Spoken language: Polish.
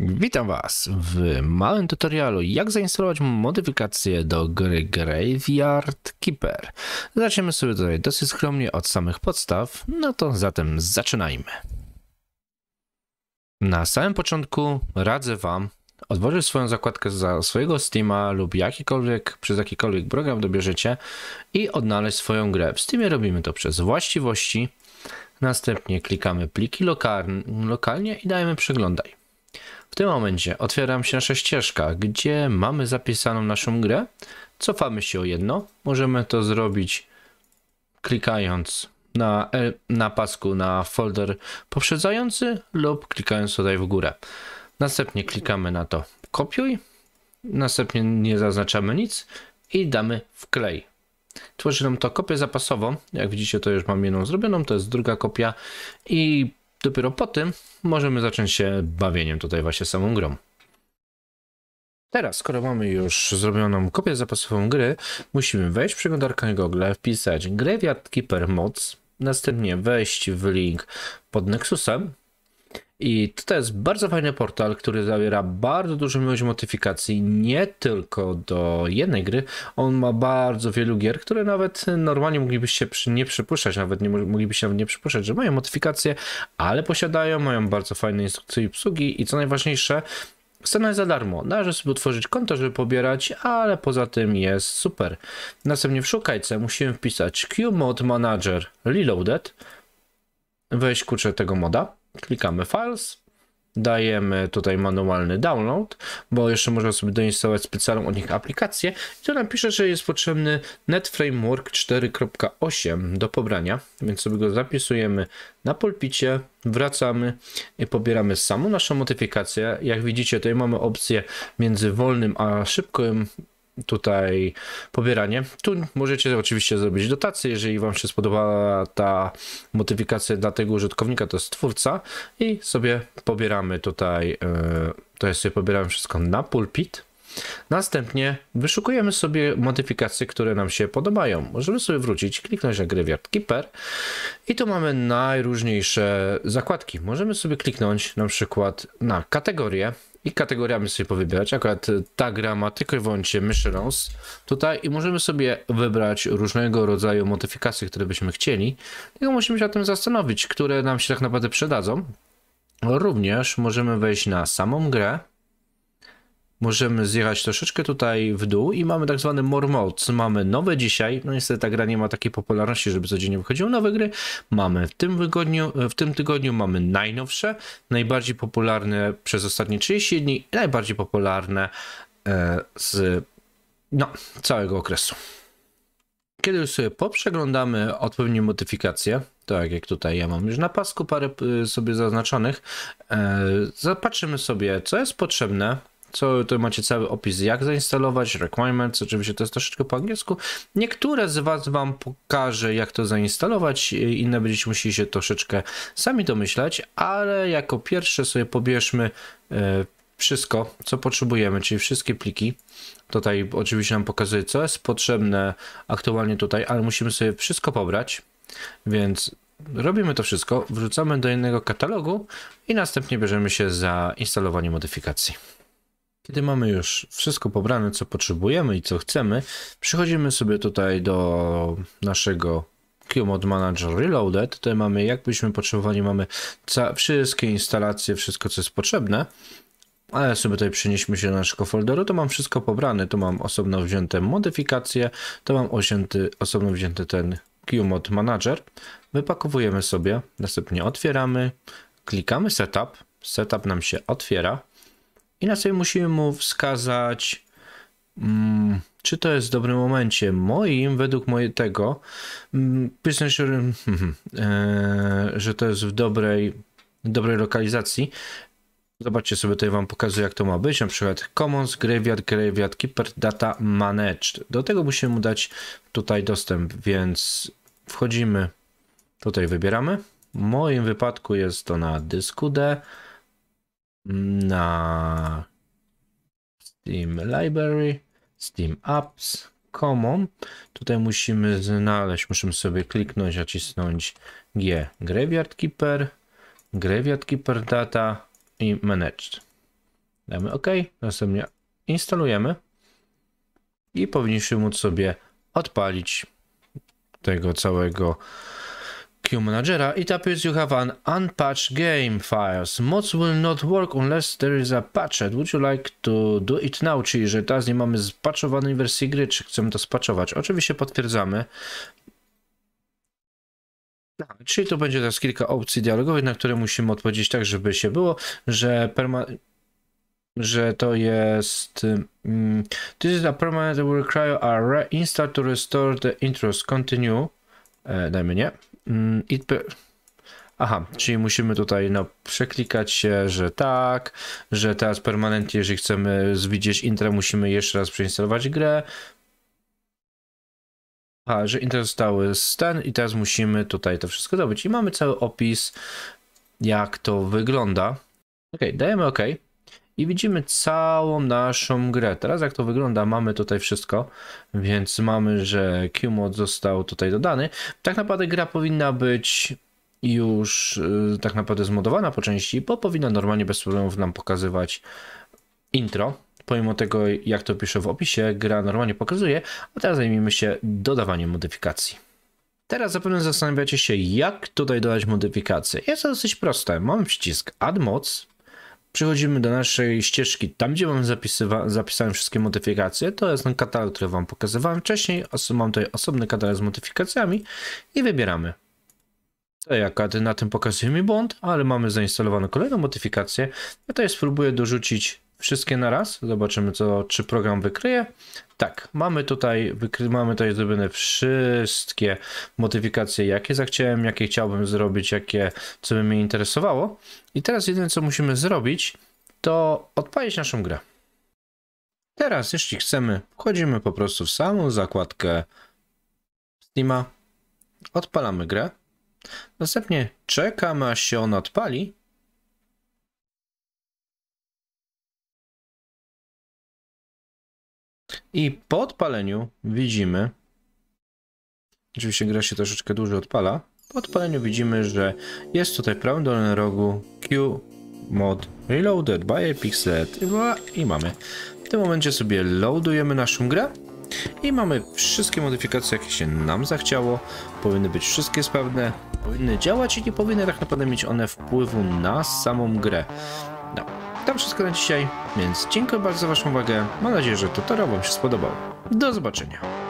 Witam Was w małym tutorialu jak zainstalować modyfikacje do gry Graveyard Keeper. Zaczniemy sobie tutaj dosyć skromnie od samych podstaw, no to zatem zaczynajmy. Na samym początku radzę Wam odwożyć swoją zakładkę za swojego Steama lub jakikolwiek, przez jakikolwiek program dobierzecie i odnaleźć swoją grę. W Steamie robimy to przez właściwości, następnie klikamy pliki lokalnie i dajemy przeglądaj. W tym momencie otwiera się nasza ścieżka, gdzie mamy zapisaną naszą grę. Cofamy się o jedno. Możemy to zrobić klikając na, e, na pasku na folder poprzedzający lub klikając tutaj w górę. Następnie klikamy na to kopiuj. Następnie nie zaznaczamy nic i damy wklej. Tworzy nam to kopię zapasową. Jak widzicie, to już mam jedną zrobioną, to jest druga kopia i Dopiero po tym możemy zacząć się bawieniem tutaj właśnie samą grą. Teraz, skoro mamy już zrobioną kopię zapasową gry, musimy wejść w przeglądarkę Google, wpisać Graveyard Keeper Mods, następnie wejść w link pod Nexusem, i to jest bardzo fajny portal, który zawiera bardzo dużą ilość modyfikacji, nie tylko do jednej gry. On ma bardzo wielu gier, które nawet normalnie moglibyście nie przypuszczać, nawet nie moglibyście nawet nie przypuszczać, że mają modyfikacje, ale posiadają, mają bardzo fajne instrukcje i obsługi i co najważniejsze, Scena jest za darmo, należy sobie utworzyć konto, żeby pobierać, ale poza tym jest super. Następnie w szukajce musimy wpisać QMod Manager Reloaded, weź kurczę tego moda, Klikamy Files, dajemy tutaj manualny download, bo jeszcze można sobie doinstalować specjalną od nich aplikację. I tu napisze, że jest potrzebny NetFramework 4.8 do pobrania, więc sobie go zapisujemy na pulpicie, wracamy i pobieramy samą naszą modyfikację. Jak widzicie, tutaj mamy opcję między wolnym a szybkim tutaj pobieranie. Tu możecie oczywiście zrobić dotację, jeżeli Wam się spodobała ta modyfikacja dla tego użytkownika, to jest twórca i sobie pobieramy tutaj, e, to jest sobie pobieramy wszystko na pulpit. Następnie wyszukujemy sobie modyfikacje, które nam się podobają. Możemy sobie wrócić, kliknąć na Graveyard Keeper i tu mamy najróżniejsze zakładki. Możemy sobie kliknąć na przykład na kategorię i kategoriami sobie powybierać. Akurat y, ta gra ma tylko i wyłącznie tutaj i możemy sobie wybrać różnego rodzaju modyfikacje, które byśmy chcieli. Tylko musimy się o tym zastanowić, które nam się tak naprawdę przydadzą. Również możemy wejść na samą grę możemy zjechać troszeczkę tutaj w dół i mamy tak zwany more Mamy nowe dzisiaj, no niestety ta gra nie ma takiej popularności, żeby codziennie wychodziły nowe gry. Mamy w tym, tygodniu, w tym tygodniu mamy najnowsze, najbardziej popularne przez ostatnie 30 dni i najbardziej popularne e, z no, całego okresu. Kiedy już sobie poprzeglądamy odpowiednie modyfikacje, tak jak tutaj ja mam już na pasku parę y, sobie zaznaczonych, e, zobaczymy sobie co jest potrzebne co to macie cały opis, jak zainstalować, requirements, oczywiście to jest troszeczkę po angielsku. Niektóre z Was Wam pokażę, jak to zainstalować, e, inne będziecie musieli się troszeczkę sami domyślać, ale jako pierwsze sobie pobierzmy e, wszystko, co potrzebujemy, czyli wszystkie pliki. Tutaj oczywiście nam pokazuje, co jest potrzebne aktualnie tutaj, ale musimy sobie wszystko pobrać, więc robimy to wszystko, wrzucamy do innego katalogu i następnie bierzemy się za instalowanie modyfikacji. Kiedy mamy już wszystko pobrane, co potrzebujemy i co chcemy, przychodzimy sobie tutaj do naszego QMod Manager Reloaded. Tutaj mamy, jakbyśmy potrzebowali, mamy wszystkie instalacje, wszystko co jest potrzebne. Ale sobie tutaj przenieśmy się do naszego folderu, to mam wszystko pobrane, tu mam osobno wzięte modyfikacje, to mam osięty, osobno wzięty ten QMod Manager. Wypakowujemy sobie, następnie otwieramy, klikamy Setup, Setup nam się otwiera. Inaczej musimy mu wskazać, mm, czy to jest w dobrym momencie. Moim, według mojego, tego, mm, jestem e, że to jest w dobrej, dobrej lokalizacji. Zobaczcie sobie, tutaj Wam pokazuję, jak to ma być. Na przykład Commons, Graveyard, Graveyard Keeper, Data Managed. Do tego musimy mu dać tutaj dostęp, więc wchodzimy, tutaj wybieramy. W moim wypadku jest to na dysku D na Steam Library, Steam Apps, Common. Tutaj musimy znaleźć, musimy sobie kliknąć, nacisnąć G, Graveyard Keeper, Graveyard Keeper Data i Managed. Damy OK, następnie instalujemy i powinniśmy móc sobie odpalić tego całego Queue Managera, it appears you have an unpatched game files. Mods will not work unless there is a patched. Would you like to do it now? Czyli, że teraz nie mamy spatchowanej wersji gry, czy chcemy to spaczować? Oczywiście potwierdzamy. Tak, czyli to będzie teraz kilka opcji dialogowych, na które musimy odpowiedzieć tak, żeby się było, że perma że to jest um, This is a permanent will require a reinstall to restore the intros. Continue. E, dajmy nie. Mm, Aha, czyli musimy tutaj no, przeklikać się, że tak, że teraz permanentnie, jeżeli chcemy zwidzieć intra, musimy jeszcze raz przeinstalować grę. Aha, że intra zostały ten i teraz musimy tutaj to wszystko dobyć. I mamy cały opis, jak to wygląda. Ok, dajemy OK i widzimy całą naszą grę. Teraz jak to wygląda, mamy tutaj wszystko, więc mamy, że QMod został tutaj dodany. Tak naprawdę gra powinna być już yy, tak naprawdę zmodowana po części, bo powinna normalnie bez problemów nam pokazywać intro. Pomimo tego, jak to piszę w opisie, gra normalnie pokazuje, a teraz zajmijmy się dodawaniem modyfikacji. Teraz zapewne zastanawiacie się, jak tutaj dodać modyfikacje. Jest to dosyć proste. Mam przycisk Add Mods, Przechodzimy do naszej ścieżki, tam gdzie mam zapisywa- zapisałem wszystkie modyfikacje. To jest ten katalog, który Wam pokazywałem wcześniej. Oso- mam tutaj osobny katalog z modyfikacjami i wybieramy. To jak na tym pokazuje mi błąd, ale mamy zainstalowaną kolejną modyfikację. Ja tutaj spróbuję dorzucić wszystkie na raz. Zobaczymy, co, czy program wykryje. Tak, mamy tutaj, wykry, mamy tutaj zrobione wszystkie modyfikacje, jakie zachciałem, jakie chciałbym zrobić, jakie, co by mnie interesowało. I teraz jedyne, co musimy zrobić, to odpalić naszą grę. Teraz, jeśli chcemy, wchodzimy po prostu w samą zakładkę Steama, odpalamy grę, następnie czekamy, aż się ona odpali I po odpaleniu widzimy, oczywiście gra się troszeczkę dłużej odpala, po odpaleniu widzimy, że jest tutaj w prawym dolnym rogu Q mod reloaded by pixelet i mamy. W tym momencie sobie loadujemy naszą grę i mamy wszystkie modyfikacje, jakie się nam zachciało. Powinny być wszystkie sprawne, powinny działać i nie powinny tak naprawdę mieć one wpływu na samą grę. No. To wszystko na dzisiaj, więc dziękuję bardzo za Waszą uwagę. Mam nadzieję, że tutorial Wam się spodobał. Do zobaczenia.